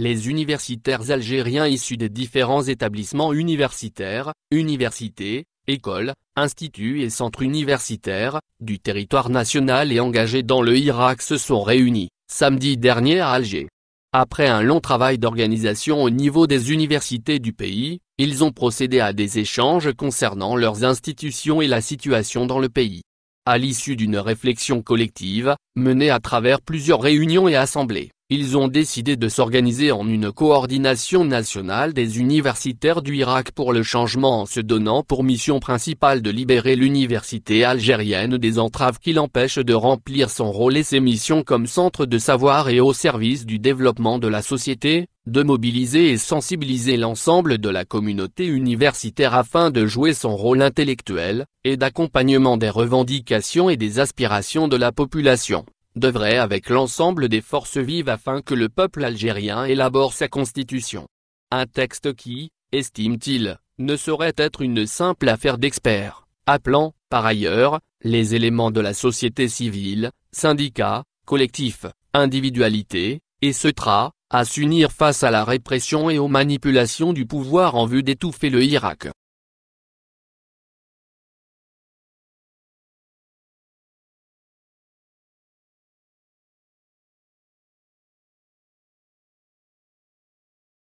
les universitaires algériens issus des différents établissements universitaires, universités, écoles, instituts et centres universitaires, du territoire national et engagés dans le Irak se sont réunis, samedi dernier à Alger. Après un long travail d'organisation au niveau des universités du pays, ils ont procédé à des échanges concernant leurs institutions et la situation dans le pays. À l'issue d'une réflexion collective, menée à travers plusieurs réunions et assemblées, ils ont décidé de s'organiser en une coordination nationale des universitaires du Irak pour le changement en se donnant pour mission principale de libérer l'université algérienne des entraves qui l'empêchent de remplir son rôle et ses missions comme centre de savoir et au service du développement de la société, de mobiliser et sensibiliser l'ensemble de la communauté universitaire afin de jouer son rôle intellectuel, et d'accompagnement des revendications et des aspirations de la population devrait avec l'ensemble des forces vives afin que le peuple algérien élabore sa constitution. Un texte qui, estime-t-il, ne saurait être une simple affaire d'experts, appelant, par ailleurs, les éléments de la société civile, syndicats, collectifs, individualités, et ce tra, à s'unir face à la répression et aux manipulations du pouvoir en vue d'étouffer le Irak.